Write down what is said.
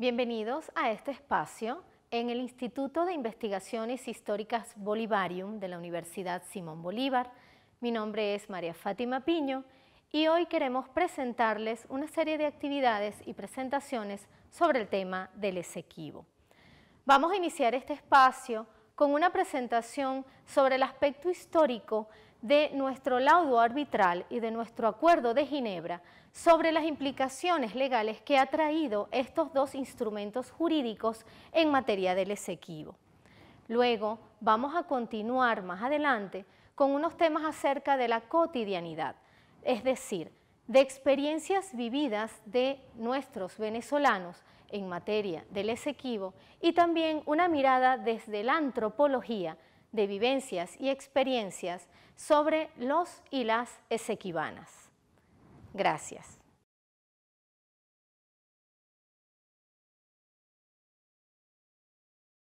Bienvenidos a este espacio en el Instituto de Investigaciones Históricas Bolivarium de la Universidad Simón Bolívar. Mi nombre es María Fátima Piño y hoy queremos presentarles una serie de actividades y presentaciones sobre el tema del Esequibo. Vamos a iniciar este espacio con una presentación sobre el aspecto histórico de nuestro laudo arbitral y de nuestro acuerdo de Ginebra sobre las implicaciones legales que ha traído estos dos instrumentos jurídicos en materia del Esequibo. Luego vamos a continuar más adelante con unos temas acerca de la cotidianidad, es decir, de experiencias vividas de nuestros venezolanos en materia del Esequibo y también una mirada desde la antropología de vivencias y experiencias sobre los y las esequibanas. Gracias.